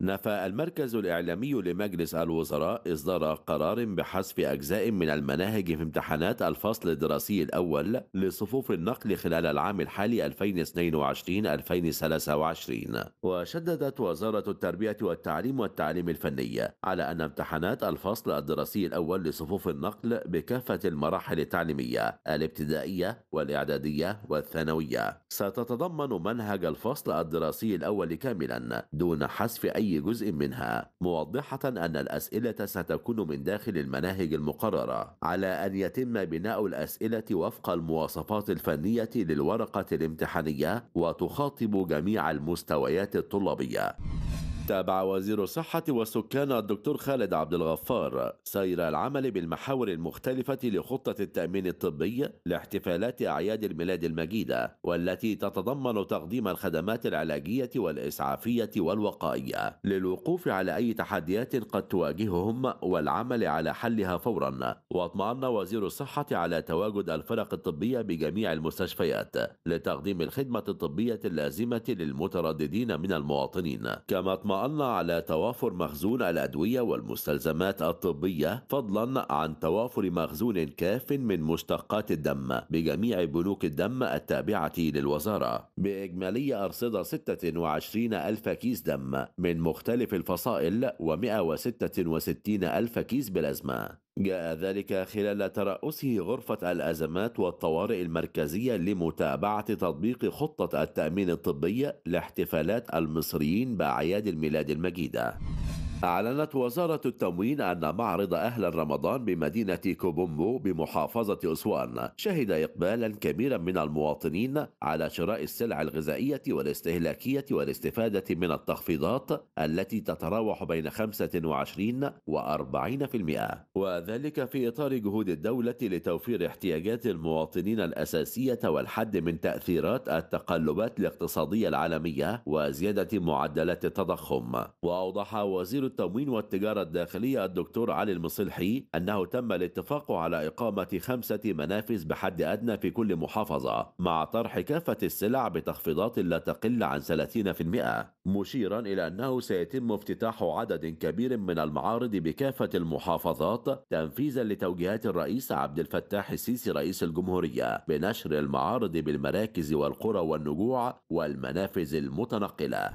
نفى المركز الإعلامي لمجلس الوزراء إصدار قرار بحذف أجزاء من المناهج في امتحانات الفصل الدراسي الأول لصفوف النقل خلال العام الحالي 2022-2023 وشددت وزارة التربية والتعليم والتعليم الفني على أن امتحانات الفصل الدراسي الأول لصفوف النقل بكافة المراحل التعليمية الابتدائية والإعدادية والثانوية ستتضمن منهج الفصل الدراسي الأول كاملا دون حذف أي أي جزء منها موضحة أن الأسئلة ستكون من داخل المناهج المقررة على أن يتم بناء الأسئلة وفق المواصفات الفنية للورقة الامتحانية وتخاطب جميع المستويات الطلابية تابع وزير الصحة والسكان الدكتور خالد عبد الغفار سير العمل بالمحاور المختلفة لخطة التأمين الطبي لاحتفالات أعياد الميلاد المجيدة والتي تتضمن تقديم الخدمات العلاجية والإسعافية والوقائية للوقوف على أي تحديات قد تواجههم والعمل على حلها فورا واطمأن وزير الصحة على تواجد الفرق الطبية بجميع المستشفيات لتقديم الخدمة الطبية اللازمة للمترددين من المواطنين كما اطمأن اطمأن على توافر مخزون الأدوية والمستلزمات الطبية فضلا عن توافر مخزون كاف من مشتقات الدم بجميع بنوك الدم التابعة للوزارة بإجمالية أرصدة 26 ألف كيس دم من مختلف الفصائل و 166 ألف كيس بلازما جاء ذلك خلال ترأسه غرفة الأزمات والطوارئ المركزية لمتابعة تطبيق خطة التأمين الطبي لاحتفالات المصريين بأعياد الميلاد المجيدة أعلنت وزارة التموين أن معرض أهل رمضان بمدينة كوبومبو بمحافظة أسوان شهد إقبالا كبيرا من المواطنين على شراء السلع الغذائية والاستهلاكية والاستفادة من التخفيضات التي تتراوح بين 25 و 40% وذلك في إطار جهود الدولة لتوفير احتياجات المواطنين الأساسية والحد من تأثيرات التقلبات الاقتصادية العالمية وزيادة معدلات التضخم وأوضح وزير التموين والتجارة الداخلية الدكتور علي المصلحي أنه تم الاتفاق على إقامة خمسة منافذ بحد أدنى في كل محافظة مع طرح كافة السلع بتخفيضات لا تقل عن 30% مشيرا إلى أنه سيتم افتتاح عدد كبير من المعارض بكافة المحافظات تنفيذا لتوجيهات الرئيس عبد الفتاح السيسي رئيس الجمهورية بنشر المعارض بالمراكز والقرى والنجوع والمنافذ المتنقلة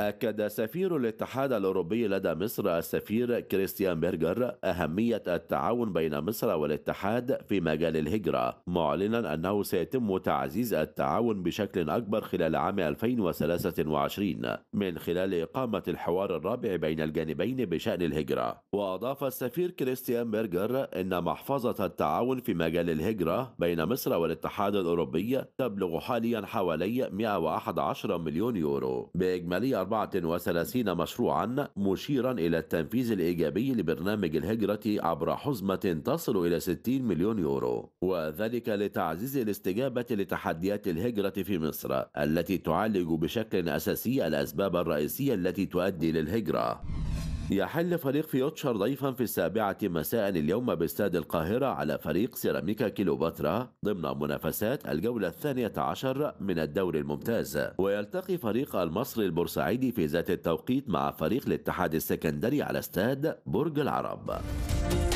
أكد سفير الاتحاد الأوروبي لدى مصر السفير كريستيان بيرجر أهمية التعاون بين مصر والاتحاد في مجال الهجرة معلنا أنه سيتم تعزيز التعاون بشكل أكبر خلال عام 2023 من خلال إقامة الحوار الرابع بين الجانبين بشأن الهجرة وأضاف السفير كريستيان بيرجر أن محفظة التعاون في مجال الهجرة بين مصر والاتحاد الأوروبي تبلغ حاليا حوالي 111 مليون يورو بإجمالي 34 مشروعا مشيرا إلى التنفيذ الإيجابي لبرنامج الهجرة عبر حزمة تصل إلى 60 مليون يورو وذلك لتعزيز الاستجابة لتحديات الهجرة في مصر التي تعالج بشكل أساسي الأسباب الرئيسية التي تؤدي للهجرة يحل فريق فيوتشر ضيفا في السابعة مساء اليوم باستاد القاهرة على فريق سيراميكا كيلوباترا ضمن منافسات الجولة الثانية عشر من الدوري الممتاز ويلتقي فريق المصري البورسعيدي في ذات التوقيت مع فريق الاتحاد السكندري على استاد برج العرب